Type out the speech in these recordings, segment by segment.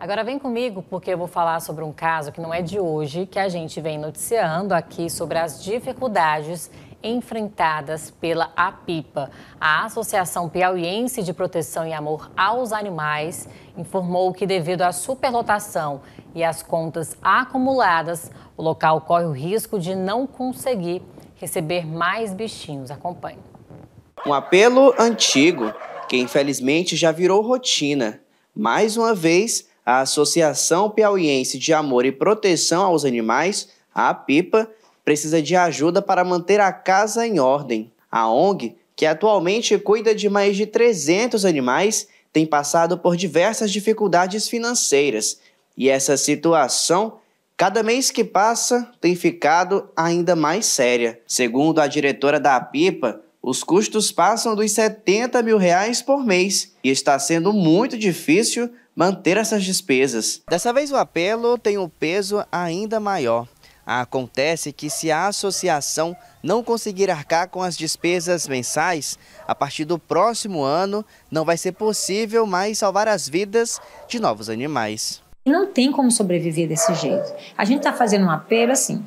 Agora vem comigo, porque eu vou falar sobre um caso que não é de hoje, que a gente vem noticiando aqui sobre as dificuldades enfrentadas pela APIPA. A Associação Piauiense de Proteção e Amor aos Animais informou que, devido à superlotação e às contas acumuladas, o local corre o risco de não conseguir receber mais bichinhos. Acompanhe. Um apelo antigo que infelizmente já virou rotina. Mais uma vez, a Associação Piauiense de Amor e Proteção aos Animais, a PIPA, precisa de ajuda para manter a casa em ordem. A ONG, que atualmente cuida de mais de 300 animais, tem passado por diversas dificuldades financeiras. E essa situação, cada mês que passa, tem ficado ainda mais séria. Segundo a diretora da PIPA, os custos passam dos 70 mil reais por mês e está sendo muito difícil manter essas despesas. Dessa vez o apelo tem um peso ainda maior. Acontece que se a associação não conseguir arcar com as despesas mensais, a partir do próximo ano não vai ser possível mais salvar as vidas de novos animais. Não tem como sobreviver desse jeito. A gente está fazendo um apelo assim,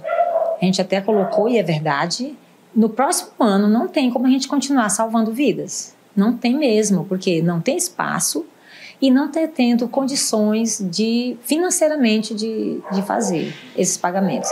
a gente até colocou, e é verdade, no próximo ano não tem como a gente continuar salvando vidas. Não tem mesmo, porque não tem espaço, e não ter, tendo condições de financeiramente de, de fazer esses pagamentos.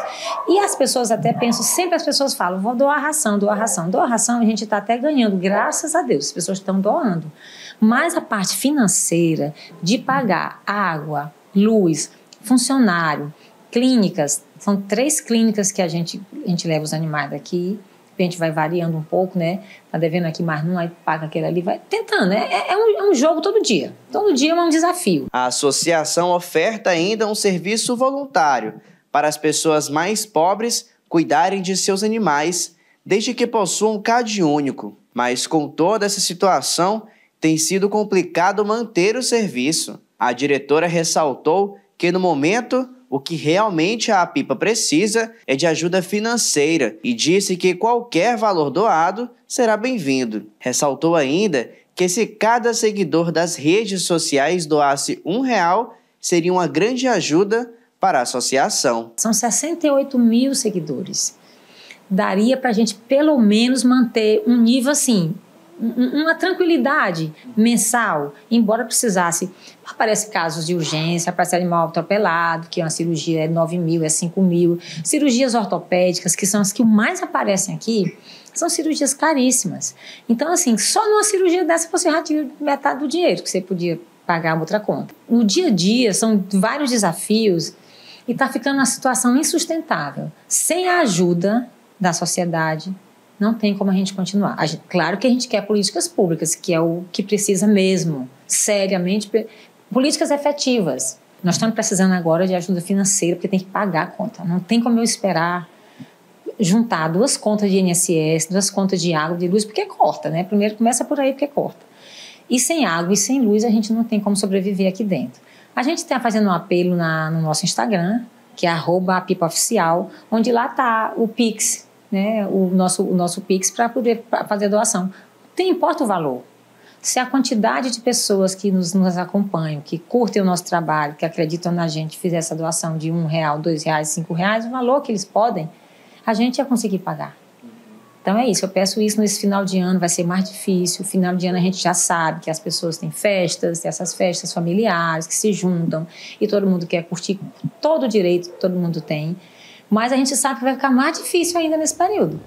E as pessoas até pensam, sempre as pessoas falam, vou doar ração, doar ração. Doar ração a gente está até ganhando, graças a Deus, as pessoas estão doando. Mas a parte financeira de pagar água, luz, funcionário, clínicas, são três clínicas que a gente, a gente leva os animais daqui, a gente vai variando um pouco, né? Tá devendo aqui, mais, não, aí paga aquele ali, vai tentando, né? É, é, um, é, um, jogo todo dia. Todo dia é um desafio. A associação oferta ainda um serviço voluntário para as pessoas mais pobres cuidarem de seus animais, desde que possuam um CAD único. Mas com toda essa situação, tem sido complicado manter o serviço. A diretora ressaltou que no momento o que realmente a PIPA precisa é de ajuda financeira e disse que qualquer valor doado será bem-vindo. Ressaltou ainda que se cada seguidor das redes sociais doasse um real, seria uma grande ajuda para a associação. São 68 mil seguidores. Daria para a gente pelo menos manter um nível assim, uma tranquilidade mensal, embora precisasse. Aparece casos de urgência, aparece animal atropelado, que é uma cirurgia é 9 mil, é 5 mil. Cirurgias ortopédicas, que são as que mais aparecem aqui, são cirurgias caríssimas. Então, assim, só numa cirurgia dessa você já tinha metade do dinheiro que você podia pagar outra conta. No dia a dia, são vários desafios e está ficando uma situação insustentável. Sem a ajuda da sociedade, não tem como a gente continuar. A gente, claro que a gente quer políticas públicas, que é o que precisa mesmo, seriamente, políticas efetivas. Nós estamos precisando agora de ajuda financeira, porque tem que pagar a conta. Não tem como eu esperar juntar duas contas de INSS, duas contas de água, de luz, porque corta, né? Primeiro começa por aí, porque corta. E sem água e sem luz, a gente não tem como sobreviver aqui dentro. A gente está fazendo um apelo na, no nosso Instagram, que é arroba a pipa oficial, onde lá está o Pix, né, o, nosso, o nosso Pix para poder fazer doação. Não importa o valor. Se a quantidade de pessoas que nos, nos acompanham, que curtem o nosso trabalho, que acreditam na gente, fizer essa doação de um real, dois reais, cinco reais, o valor que eles podem, a gente ia conseguir pagar. Então é isso, eu peço isso nesse final de ano, vai ser mais difícil. Final de ano a gente já sabe que as pessoas têm festas, tem essas festas familiares que se juntam e todo mundo quer curtir, todo direito que todo mundo tem. Mas a gente sabe que vai ficar mais difícil ainda nesse período.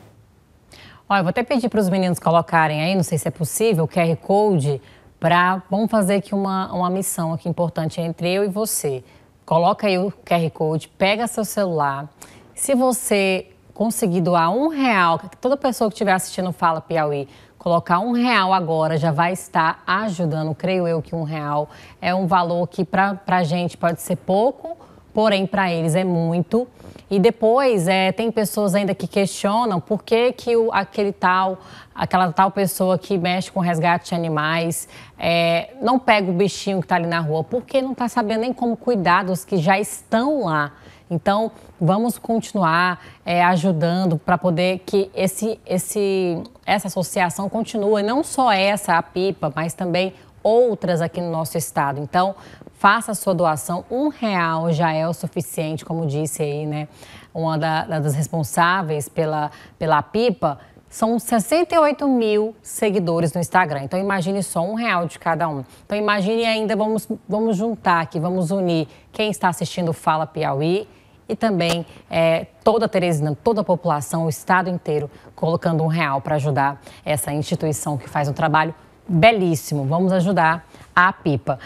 Olha, eu vou até pedir para os meninos colocarem aí, não sei se é possível, o QR Code para. Vamos fazer aqui uma, uma missão aqui importante entre eu e você. Coloca aí o QR Code, pega seu celular. Se você conseguir doar um real, toda pessoa que estiver assistindo Fala Piauí, colocar um real agora já vai estar ajudando. Creio eu que um real é um valor que para a gente pode ser pouco porém para eles é muito. E depois é, tem pessoas ainda que questionam por que, que o, aquele tal, aquela tal pessoa que mexe com resgate de animais é, não pega o bichinho que está ali na rua, porque não está sabendo nem como cuidar dos que já estão lá. Então, vamos continuar é, ajudando para poder que esse, esse, essa associação continue, não só essa, a PIPA, mas também outras aqui no nosso estado. Então, faça a sua doação. Um real já é o suficiente, como disse aí, né? Uma da, das responsáveis pela, pela pipa. São 68 mil seguidores no Instagram. Então, imagine só um real de cada um. Então, imagine ainda, vamos, vamos juntar aqui, vamos unir quem está assistindo Fala Piauí e também é, toda a Teresina, toda a população, o estado inteiro, colocando um real para ajudar essa instituição que faz um trabalho belíssimo. Vamos ajudar a pipa.